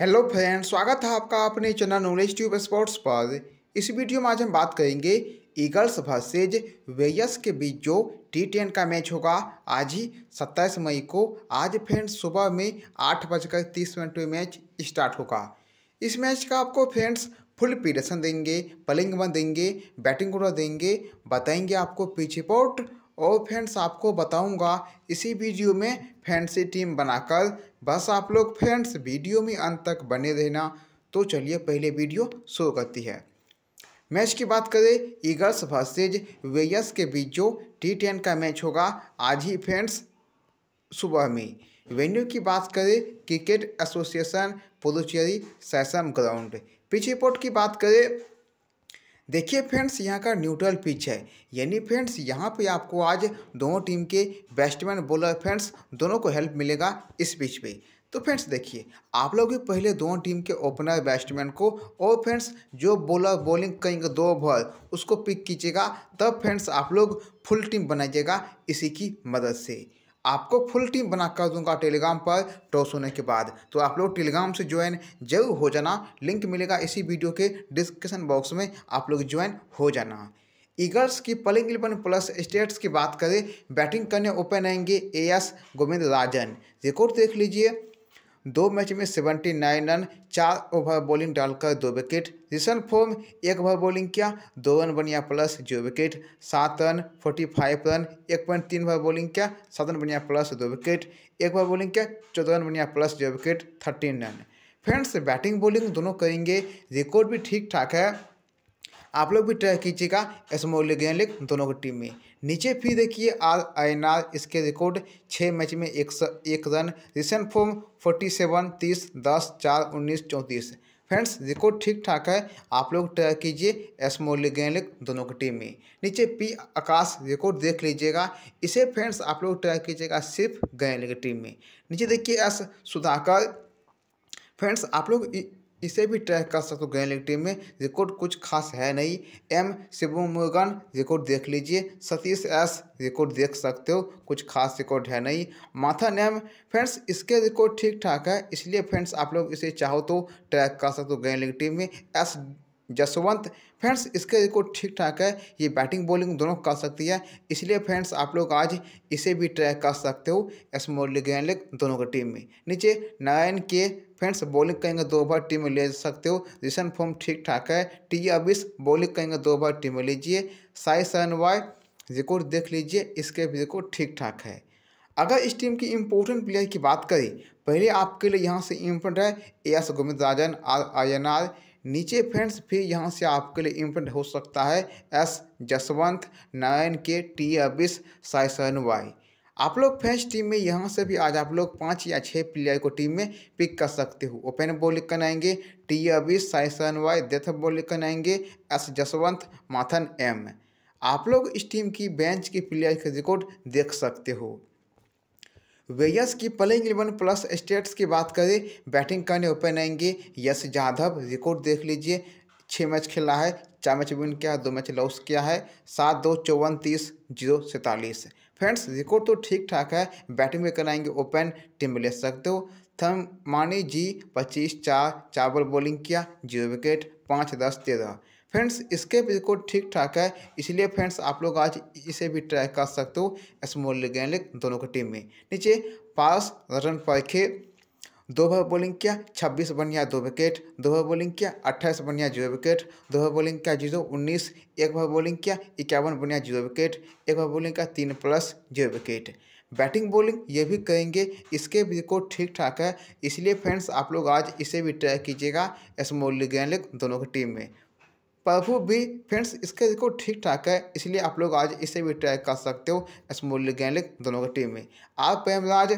hello friend स्वागत है आपका अपने चैनल नॉलेज ट्यूब स्पोर्ट्स पर इस वीडियो में आज हम बात करेंगे ईगल्स वर्सेज वेयस के बीच जो टी टेन का मैच होगा आज ही सत्ताईस मई को आज फ्रेंड्स सुबह में आठ बजकर तीस मिनट में मैच स्टार्ट होगा इस मैच का आपको फ्रेंड्स फुल पीडेशन देंगे पलिंग वन देंगे बैटिंग ऑर्डर देंगे बताएंगे आपको पिच रिपोर्ट और फ्रेंड्स आपको बताऊंगा इसी वीडियो में फैंसी टीम बनाकर बस आप लोग फ्रेंड्स वीडियो में अंत तक बने रहना तो चलिए पहले वीडियो शुरू करती है मैच की बात करें ईगल्स वर्सेज वेयस के बीच जो टी टेन का मैच होगा आज ही फ्रेंड्स सुबह में वेन्यू की बात करें क्रिकेट एसोसिएशन पुदुचेरी सैसम ग्राउंड पिछ रिपोर्ट की बात करें देखिए फ्रेंड्स यहाँ का न्यूट्रल पिच है यानी फ्रेंड्स यहाँ पे आपको आज दोनों टीम के बैट्समैन बॉलर फ्रेंड्स दोनों को हेल्प मिलेगा इस पिच पे तो फ्रेंड्स देखिए आप लोग भी पहले दोनों टीम के ओपनर बैट्समैन को और फ्रेंड्स जो बॉलर बॉलिंग करेंगे दो ओवर उसको पिक कीजिएगा तब फ्रेंड्स आप लोग फुल टीम बनाइएगा इसी की मदद से आपको फुल टीम बना कर दूंगा टेलीग्राम पर टॉस तो होने के बाद तो आप लोग टेलीग्राम से ज्वाइन जरूर हो जाना लिंक मिलेगा इसी वीडियो के डिस्क्रिप्शन बॉक्स में आप लोग ज्वाइन हो जाना ईगल्स की पलिंग इलेवन प्लस स्टेट्स की बात करें बैटिंग करने ओपन आएंगे A S Govindarajan record देख लीजिए दो मैच में सेवेंटी नाइन रन चार ओवर बॉलिंग डालकर दो विकेट रिशन फोम एक ओवर बॉलिंग किया दो रन बनिया प्लस जो विकेट सात रन फोर्टी फाइव रन एक पॉइंट तीन ओवर बॉलिंग किया सात रन बनिया प्लस दो विकेट एक ओवर बॉलिंग किया चौदह रन बनिया प्लस जो wicket thirteen run friends batting bowling दोनों करेंगे रिकॉर्ड भी ठीक ठाक है आप लोग भी ट्राई कीजिएगा स्मोलिगेलिक दोनों की टीम में नीचे फिर देखिए आज आयना इसके रिकॉर्ड छः मैच में एक सौ एक run recent form forty seven तीस दस चार उन्नीस चौंतीस फ्रेंड्स रिकॉर्ड ठीक ठाक है आप लोग ट्राई कीजिए एसमोलिगेलिक दोनों की टीम में नीचे पी आकाश रिकॉर्ड देख लीजिएगा इसे फ्रेंड्स आप लोग ट्राई कीजिएगा सिर्फ की टीम में नीचे देखिए एस सुधाकर फ्रेंड्स आप लोग इसे भी ट्रैक कर सकते हो गेंग टीम में रिकॉर्ड कुछ खास है नहीं एम शिवमुगन रिकॉर्ड देख लीजिए सतीश एस रिकॉर्ड देख सकते हो कुछ खास रिकॉर्ड है नहीं माथा नेम फ्रेंड्स इसके रिकॉर्ड ठीक ठाक है इसलिए फ्रेंड्स आप लोग इसे चाहो तो ट्रैक कर सकते हो गेंग टीम में एस जसवंत फ्रेंड्स इसके को ठीक ठाक है ये बैटिंग बॉलिंग दोनों कर सकती है इसलिए फ्रेंड्स आप लोग आज इसे भी ट्रैक कर सकते हो स्मॉल लीग एंड लीग दोनों की टीम में नीचे नारायण के फ्रेंड्स बॉलिंग कहेंगे दो बार टीम में ले सकते हो रिसन फॉर्म ठीक ठाक है टी अबिस बॉलिंग कहेंगे दो बार टीम में लीजिए साई वाई रिकॉर्ड देख लीजिए इसके भी रिकॉर्ड ठीक ठाक है अगर इस टीम की इम्पोर्टेंट प्लेयर की बात करें पहले आपके लिए यहाँ से इम्पोर्टेंट है A S Govindarajan R I N R नीचे फ्रेंड्स फिर यहाँ से आपके लिए इम्पोर्टेंट हो सकता है एस जसवंत नाइन के टी अबिस साइसन वाई आप लोग फ्रेंड्स टीम में यहाँ से भी आज आप लोग पाँच या छः प्लेयर को टीम में पिक कर सकते हो ओपन बॉलिंग कराएंगे टी अबिस साइसन वाई डेथ बॉलिंग कराएंगे एस जसवंत माथन एम आप लोग इस टीम की बेंच की प्लेयर के रिकॉर्ड देख सकते हो वेयस की प्लेइंग इलेवन प्लस स्टेट्स की बात करें बैटिंग करने ओपन आएंगे यश जाधव रिकॉर्ड देख लीजिए छः मैच खेला है चार मैच विन किया दो मैच लॉस किया है सात दो चौवन तीस जीरो सैंतालीस फ्रेंड्स रिकॉर्ड तो ठीक ठाक है बैटिंग में कराएंगे ओपन टीम ले सकते हो थम माने जी पच्चीस चार चार बॉलिंग किया जीरो विकेट पाँच दस तेरह फ्रेंड्स इसके बिल्कुल ठीक ठाक है इसलिए फ्रेंड्स आप लोग आज इसे भी ट्राई कर सकते हो स्मॉल गैंडलिक दोनों की टीम में नीचे पास रन परखे दो ओवर बॉलिंग किया छब्बीस बनिया दो विकेट दो ओवर बॉलिंग किया अट्ठाईस बनिया जीरो विकेट दो ओवर बॉलिंग किया जीरो उन्नीस एक ओवर बॉलिंग किया इक्यावन बनिया जीरो विकेट एक बार बॉलिंग किया तीन plus zero wicket batting bowling ये भी करेंगे इसके बिल्कुल ठीक ठाक है इसलिए फ्रेंड्स आप लोग आज इसे भी ट्राई कीजिएगा स्मॉल लीग दोनों की टीम में वो भी फ्रेंड्स इसका देखो ठीक ठाक है इसलिए आप लोग आज इसे भी ट्राई कर सकते हो स्मोल गैलिक दोनों की टीम में आप पेमराज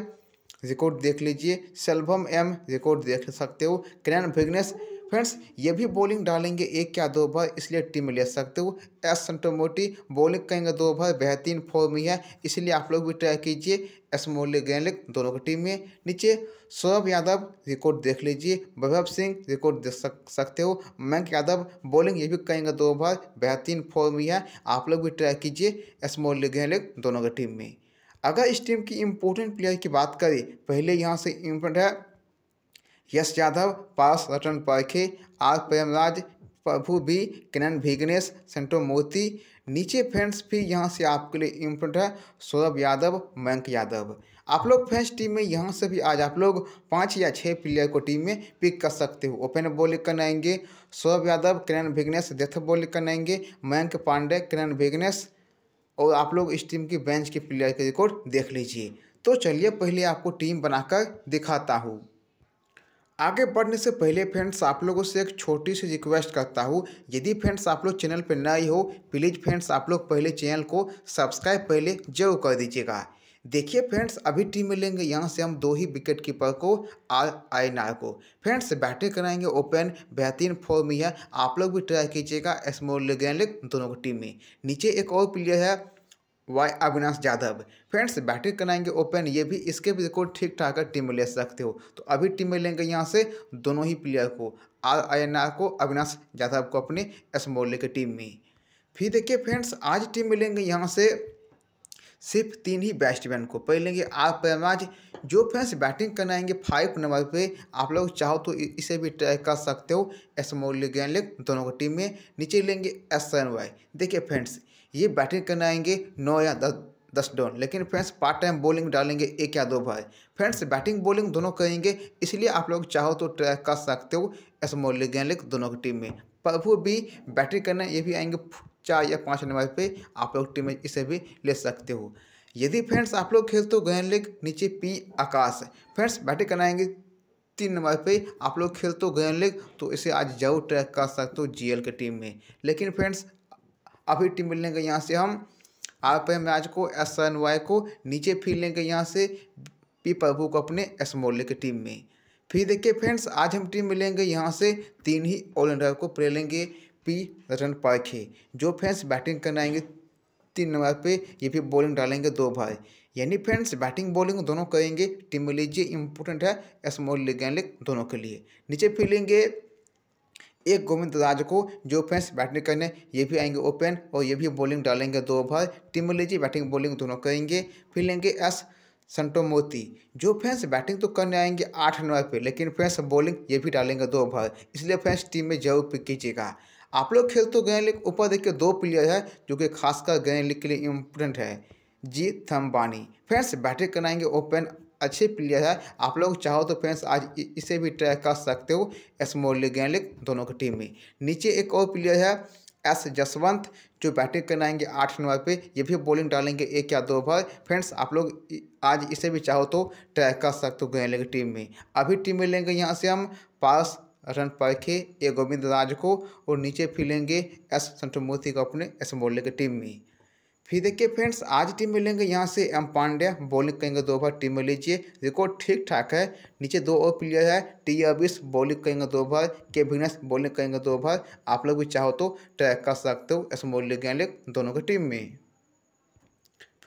रिकॉर्ड देख लीजिए सेल्भम एम रिकॉर्ड देख सकते हो क्रैन भिग्नेस फ्रेंड्स ये भी बॉलिंग डालेंगे एक या दो ओवर इसलिए टीम ले सकते हो एस संटोमोटी बॉलिंग करेंगे दो ओवर बेहतरीन फॉर्म में है इसलिए आप लोग भी ट्राई कीजिए एस मोहल्ले गेंदलिक दोनों की टीम में नीचे सौरभ यादव रिकॉर्ड देख लीजिए वैभव सिंह रिकॉर्ड देख सक, सकते हो मयंक यादव बॉलिंग ये भी करेंगे दो ओवर बेहतरीन फॉर्म में है आप लोग भी ट्राई कीजिए एस मोहल्ले गेंदलिक दोनों की टीम में अगर इस टीम की इम्पोर्टेंट प्लेयर की बात करें पहले यहाँ से इम्पोर्टेंट है यश यादव पास रतन पारखे आर प्रेमराज प्रभु भी किरण भिग्नेश सेंटो मोती नीचे फ्रेंड्स भी यहाँ से आपके लिए इम्पोर्टेंट है सौरभ यादव मयंक यादव आप लोग फ्रेंड्स टीम में यहाँ से भी आज आप लोग पाँच या छः प्लेयर को टीम में पिक कर सकते हो ओपन बॉलिंग करने आएंगे सौरभ यादव किरण भिग्नेश डेथ बॉलिंग करने आएंगे मयंक पांडे किरण भिग्नेश और आप लोग इस टीम की बेंच के प्लेयर के रिकॉर्ड देख लीजिए तो चलिए पहले आपको टीम बनाकर दिखाता हूँ आगे बढ़ने से पहले फ्रेंड्स आप लोगों से एक छोटी सी रिक्वेस्ट करता हूँ यदि फ्रेंड्स आप लोग चैनल पर नए हो प्लीज़ फ्रेंड्स आप लोग पहले चैनल को सब्सक्राइब पहले जरूर कर दीजिएगा देखिए फ्रेंड्स अभी टीम में लेंगे यहाँ से हम दो ही विकेट कीपर को आई नार को फ्रेंड्स बैटिंग कराएंगे ओपन बेहतरीन फॉर्म ही है आप लोग भी ट्राई कीजिएगा स्मॉल लेग एंड लेग दोनों की टीम में नीचे एक और प्लेयर है Y Avinash Yadav friends batting कराएंगे ओपन ये भी इसके भी देखो ठीक ठाक टीम में ले सकते हो तो अभी टीम में लेंगे यहाँ से दोनों ही प्लेयर को आर आर को अविनाश यादव को अपने स्मॉल की टीम में फिर देखिए फ्रेंड्स आज टीम मिलेंगे यहाँ से सिर्फ तीन ही बैट्समैन को पहले लेंगे आप पैमाज जो फैंस बैटिंग करने आएंगे फाइव नंबर पे आप लोग चाहो तो इसे भी ट्राई कर सकते हो एस मौली गैन लेग दोनों को टीम में नीचे लेंगे एस एन वाई देखिए फ्रेंड्स ये बैटिंग करने आएंगे नौ या दस दस डॉन लेकिन फ्रेंड्स पार्ट टाइम बॉलिंग डालेंगे एक या दो भाई फ्रेंड्स बैटिंग बॉलिंग दोनों करेंगे इसलिए आप लोग चाहो तो ट्राई कर सकते हो एस मौली गैन लेग दोनों की टीम में पर वो भी बैटिंग करना ये भी आएंगे चार या पाँच नंबर पर आप लोग टीम इसे भी ले सकते हो यदि फ्रेंड्स आप लोग खेलते हो गहन लेग नीचे पी आकाश फ्रेंड्स बैटिंग कराएंगे तीन नंबर पे आप लोग खेलते हो गहन लेग तो इसे आज जरूर ट्रैक कर सकते हो जीएल के टीम में लेकिन फ्रेंड्स अभी टीम मिलने लेंगे यहाँ से हम आर पे मैच को एस एन वाई को नीचे फिर लेंगे यहाँ से पी प्रभु को अपने एसमोले की टीम में फिर देखिए फ्रेंड्स आज हम टीम मिलेंगे यहाँ से तीन ही ऑलराउंडर को प्ले लेंगे पी रन पारखे जो फ्रेंड्स बैटिंग करने आएंगे तीन नंबर पे ये भी बॉलिंग डालेंगे दो भाई यानी फ्रेंड्स बैटिंग बॉलिंग दोनों करेंगे टीम में लीजिए इंपॉर्टेंट है स्मॉल लीग एंड लीग दोनों के लिए नीचे फीलेंगे एक गोविंद राज को जो फ्रेंड्स बैटिंग करने ये भी आएंगे ओपन और ये भी बॉलिंग डालेंगे दो भाई टीम में लीजिए बैटिंग बॉलिंग दोनों करेंगे फीलेंगे एस संटो मोती जो फैंस बैटिंग तो करने आएंगे आठ नंबर पे लेकिन फैंस बॉलिंग ये भी डालेंगे दो ओवर इसलिए फैंस टीम में जरूर पिक कीजिएगा आप लोग खेल तो गैन लीग ऊपर देखिए दो प्लेयर है जो कि खासकर गैन लिख के लिए इम्पोर्टेंट है जी थम्बानी फ्रेंड्स बैटिंग कराएंगे ओपन अच्छे प्लेयर है आप लोग चाहो तो फ्रेंड्स आज इसे भी ट्राई कर सकते हो स्मॉल लीग गैन लीग दोनों की टीम में नीचे एक और प्लेयर है एस जसवंत जो बैटिंग कराएंगे आठ नंबर पे ये भी बॉलिंग डालेंगे एक या दो ओवर फ्रेंड्स आप लोग आज इसे भी चाहो तो ट्रैक कर सकते हो गैन लीग टीम में अभी टीम में लेंगे यहाँ से हम पास रन पाखे ए गोविंद राज को और नीचे फिलेंगे एस संतमूर्ति को अपने एस मोर्ले की टीम में फिर देखिए फ्रेंड्स आज टीम में लेंगे यहाँ से एम पांड्या बॉलिंग करेंगे दो ओवर टीम में लीजिए रिकॉर्ड ठीक ठाक है नीचे दो और प्लेयर है टी अबिस बॉलिंग करेंगे दो ओवर के विग्नेस बॉलिंग करेंगे दो ओवर आप लोग भी चाहो तो ट्रैक कर सकते हो एस मोर्ले गैंग दोनों की टीम में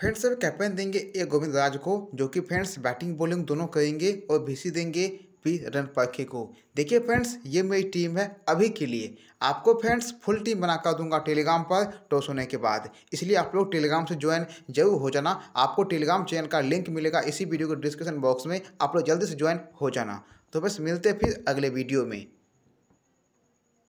फ्रेंड्स अब कैप्टन देंगे ए गोविंद राज को जो कि फ्रेंड्स बैटिंग बॉलिंग दोनों करेंगे और भीसी देंगे भी रन परखे को देखिए फ्रेंड्स ये मेरी टीम है अभी के लिए आपको फ्रेंड्स फुल टीम बनाकर दूंगा टेलीग्राम पर टॉस होने के बाद इसलिए आप लोग टेलीग्राम से ज्वाइन जरूर हो जाना आपको टेलीग्राम चैनल का लिंक मिलेगा इसी वीडियो के डिस्क्रिप्शन बॉक्स में आप लोग जल्दी से ज्वाइन हो जाना तो बस मिलते हैं फिर अगले वीडियो में